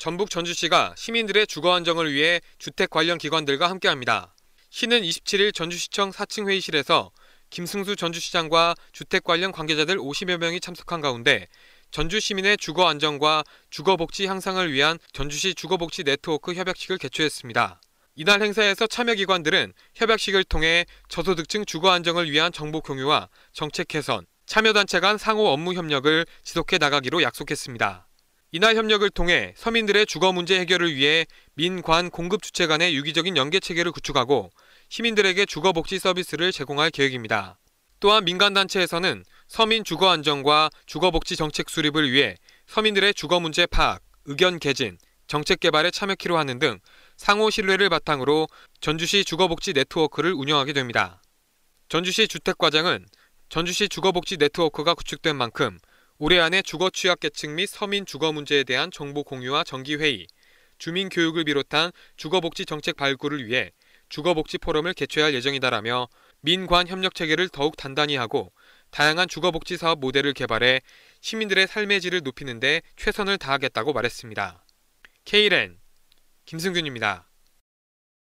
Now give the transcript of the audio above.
전북 전주시가 시민들의 주거 안정을 위해 주택 관련 기관들과 함께합니다. 시는 27일 전주시청 4층 회의실에서 김승수 전주시장과 주택 관련 관계자들 50여 명이 참석한 가운데 전주 시민의 주거 안정과 주거 복지 향상을 위한 전주시 주거 복지 네트워크 협약식을 개최했습니다. 이날 행사에서 참여 기관들은 협약식을 통해 저소득층 주거 안정을 위한 정보 공유와 정책 개선, 참여 단체 간 상호 업무 협력을 지속해 나가기로 약속했습니다. 이날 협력을 통해 서민들의 주거 문제 해결을 위해 민관 공급 주체 간의 유기적인 연계 체계를 구축하고 시민들에게 주거 복지 서비스를 제공할 계획입니다. 또한 민간 단체에서는 서민 주거 안정과 주거 복지 정책 수립을 위해 서민들의 주거 문제 파악, 의견 개진, 정책 개발에 참여키로 하는 등 상호 신뢰를 바탕으로 전주시 주거복지 네트워크를 운영하게 됩니다. 전주시 주택과장은 전주시 주거복지 네트워크가 구축된 만큼 올해 안에 주거 취약 계층 및 서민 주거 문제에 대한 정보 공유와 정기 회의, 주민 교육을 비롯한 주거복지 정책 발굴을 위해 주거복지 포럼을 개최할 예정이다라며 민관 협력 체계를 더욱 단단히 하고 다양한 주거복지 사업 모델을 개발해 시민들의 삶의 질을 높이는 데 최선을 다하겠다고 말했습니다. KLN 김승균입니다.